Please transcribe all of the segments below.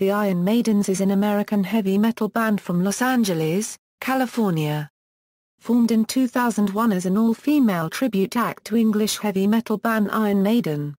The Iron Maidens is an American heavy metal band from Los Angeles, California. Formed in 2001 as an all-female tribute act to English heavy metal band Iron Maiden.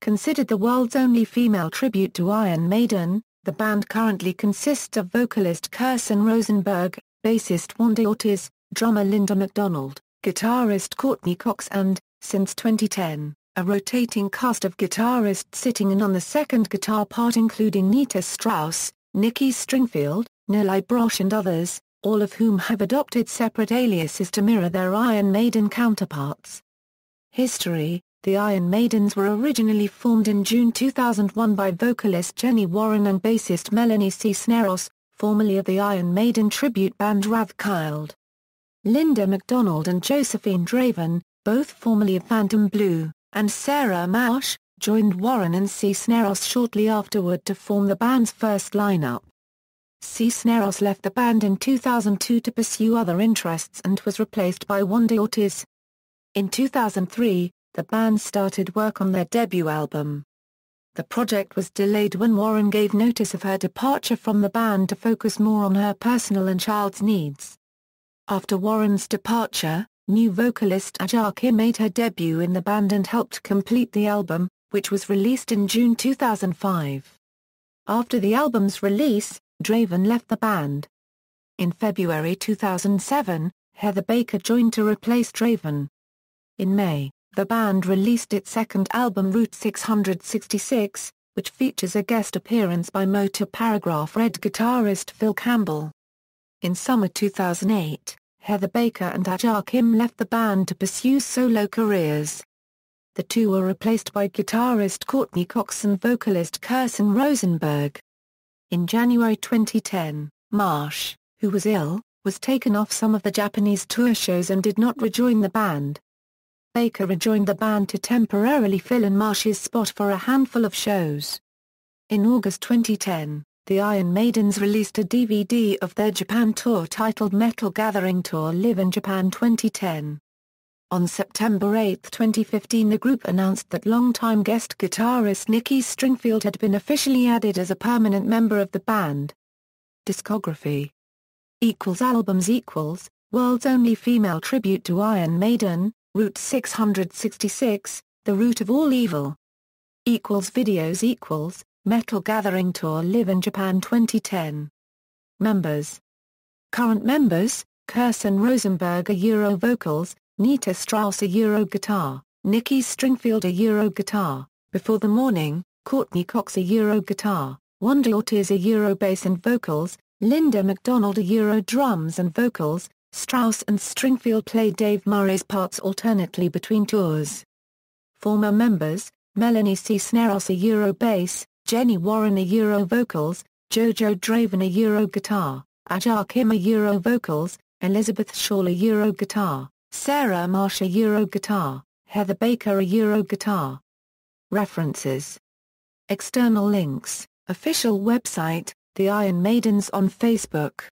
Considered the world's only female tribute to Iron Maiden, the band currently consists of vocalist Kirsten Rosenberg, bassist Wanda Ortiz, drummer Linda McDonald, guitarist Courtney Cox and, since 2010, a rotating cast of guitarists sitting in on the second guitar part including Nita Strauss, Nikki Stringfield, Nilay Brosh and others, all of whom have adopted separate aliases to mirror their Iron Maiden counterparts. History The Iron Maidens were originally formed in June 2001 by vocalist Jenny Warren and bassist Melanie C. Sneros, formerly of the Iron Maiden tribute band Ravkild. Linda McDonald and Josephine Draven, both formerly of Phantom Blue, and Sarah Marsh, joined Warren and Cisneros shortly afterward to form the band's first lineup. Cisneros left the band in 2002 to pursue other interests and was replaced by Wanda Ortiz. In 2003, the band started work on their debut album. The project was delayed when Warren gave notice of her departure from the band to focus more on her personal and child's needs. After Warren's departure, New vocalist Ajaki made her debut in the band and helped complete the album, which was released in June 2005. After the album's release, Draven left the band. In February 2007, Heather Baker joined to replace Draven. In May, the band released its second album Route 666, which features a guest appearance by Motor Paragraph Red guitarist Phil Campbell. In summer 2008, Heather Baker and Ajar Kim left the band to pursue solo careers. The two were replaced by guitarist Courtney Cox and vocalist Kirsten Rosenberg. In January 2010, Marsh, who was ill, was taken off some of the Japanese tour shows and did not rejoin the band. Baker rejoined the band to temporarily fill in Marsh's spot for a handful of shows. In August 2010, the Iron Maidens released a DVD of their Japan tour titled Metal Gathering Tour Live in Japan 2010. On September 8, 2015 the group announced that longtime guest guitarist Nikki Stringfield had been officially added as a permanent member of the band. Discography equals Albums equals, world's only female tribute to Iron Maiden, Route 666, The Root of All Evil equals Videos equals, Metal Gathering Tour Live in Japan 2010. Members Current members, Kirsten Rosenberg Euro vocals, Nita Strauss Euro guitar, Nikki Stringfield Euro guitar, Before the Morning, Courtney Cox Euro guitar, Wanda Ortiz Euro bass and vocals, Linda McDonald Euro drums and vocals, Strauss and Stringfield play Dave Murray's parts alternately between tours. Former members, Melanie C. Sneros Euro bass, Jenny Warren a Euro vocals, Jojo Draven a Euro guitar, Ajar Kim a Euro vocals, Elizabeth Shaw a Euro guitar, Sarah Marsh a Euro guitar, Heather Baker a Euro guitar. References External links Official website, The Iron Maidens on Facebook